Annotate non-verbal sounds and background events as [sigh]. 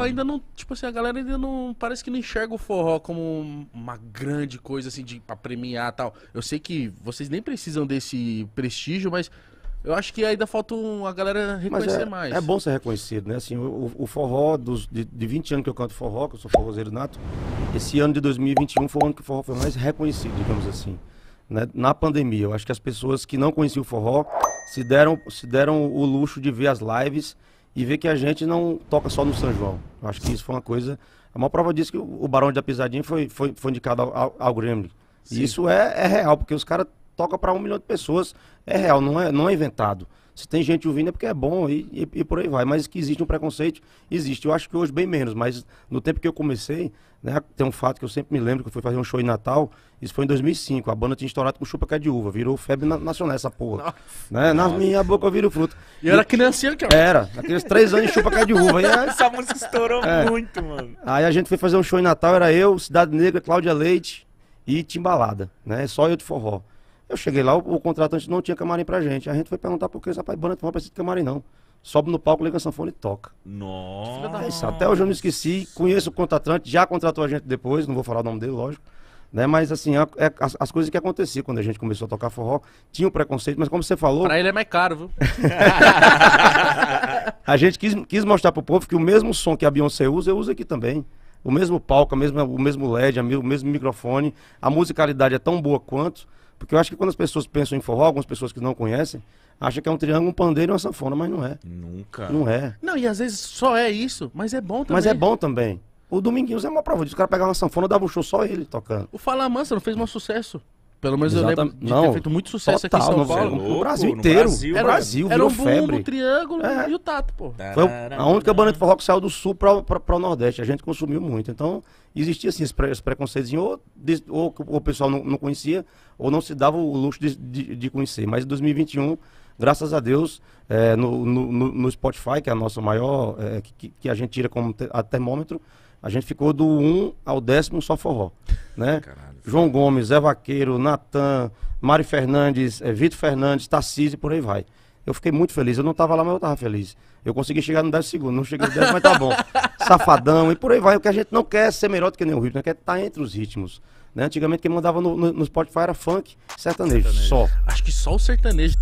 ainda não, tipo assim, a galera ainda não parece que não enxerga o forró como uma grande coisa assim de para premiar tal. Eu sei que vocês nem precisam desse prestígio, mas eu acho que ainda falta um, a galera reconhecer é, mais. É bom ser reconhecido, né? Assim, o, o forró dos, de, de 20 anos que eu canto forró, que eu sou forrozeiro nato, esse ano de 2021 foi o ano que o forró foi mais reconhecido, digamos assim. Né? Na pandemia, eu acho que as pessoas que não conheciam o forró se deram, se deram o luxo de ver as lives e ver que a gente não toca só no São João. Eu acho que isso foi uma coisa. A maior prova disso é que o Barão de Pisadinha foi, foi, foi indicado ao, ao Grêmio. E isso é, é real, porque os caras tocam para um milhão de pessoas. É real, não é, não é inventado. Se tem gente ouvindo é porque é bom e, e, e, por aí vai. Mas que existe um preconceito, existe. Eu acho que hoje bem menos, mas no tempo que eu comecei, né, tem um fato que eu sempre me lembro, que eu fui fazer um show em Natal, isso foi em 2005, a banda tinha estourado com chupa cá é de uva, virou febre na, nacional essa porra. Nossa. Né? Na minha boca eu viro fruto. E, e era criancinha que eu... Era, aqueles três anos de chupa cá é de uva. Aí, essa música estourou é. muito, mano. Aí a gente foi fazer um show em Natal, era eu, Cidade Negra, Cláudia Leite e Timbalada, né? Só eu de forró. Eu cheguei lá, o, o contratante não tinha camarim pra gente. A gente foi perguntar por que os rapaz é banda não precisa de camarim, não. Sobe no palco, liga a sanfona e toca. Nossa. É até hoje eu não esqueci. Conheço o contratante, já contratou a gente depois, não vou falar o nome dele, lógico. Né? Mas assim, a, é, as, as, coisas que aconteciam quando a gente começou a tocar forró, tinha um preconceito, mas como você falou. Pra ele é mais caro, viu? [laughs] a gente quis, quis mostrar pro povo que o mesmo som que a Beyoncé usa, eu uso aqui também. O mesmo palco, a mesma, o mesmo LED, a, o mesmo microfone. A musicalidade é tão boa quanto. Porque eu acho que quando as pessoas pensam em forró, algumas pessoas que não conhecem, acham que é um triângulo, um pandeiro e uma sanfona, mas não é. Nunca. Não é. Não, e às vezes só é isso, mas é bom também. Mas é bom também. O Dominguinhos é uma prova disso. O cara pegava uma sanfona, dava um show só ele tocando. O Fala Mansa não fez um sucesso. Pelo menos Exatamente. eu lembro de não, ter feito muito sucesso total, aqui em São Paulo. É louco, no Brasil inteiro. No Brasil, era, Brasil, era um Boom, triângulo é. e o Tato, pô. Foi a única banda de forró que saiu do sul para o Nordeste. A gente consumiu muito. Então, existia assim, esse, preconceito, ou, ou, ou, o pessoal não, não, conhecia, ou não se dava o luxo de, de, de conhecer. Mas em 2021, graças a Deus, é, no, no, no, Spotify, que é a nossa maior, é, que, que, a gente tira como te, a termômetro, a gente ficou do 1 ao décimo só forró, né? Caralho. João Gomes, Zé Vaqueiro, Natan, Mari Fernandes, é, eh, Vitor Fernandes, Tarcísio e por aí vai. Eu fiquei muito feliz. Eu não estava lá, mas eu estava feliz. Eu consegui chegar no 10 segundos. Não cheguei no 10, mas tá bom. [laughs] Safadão e por aí vai. O que a gente não quer é ser melhor do que nenhum ritmo, né? quer estar tá entre os ritmos. Né? Antigamente quem mandava no, no, no Spotify era funk, sertanejo, sertanejo, só. Acho que só o sertanejo.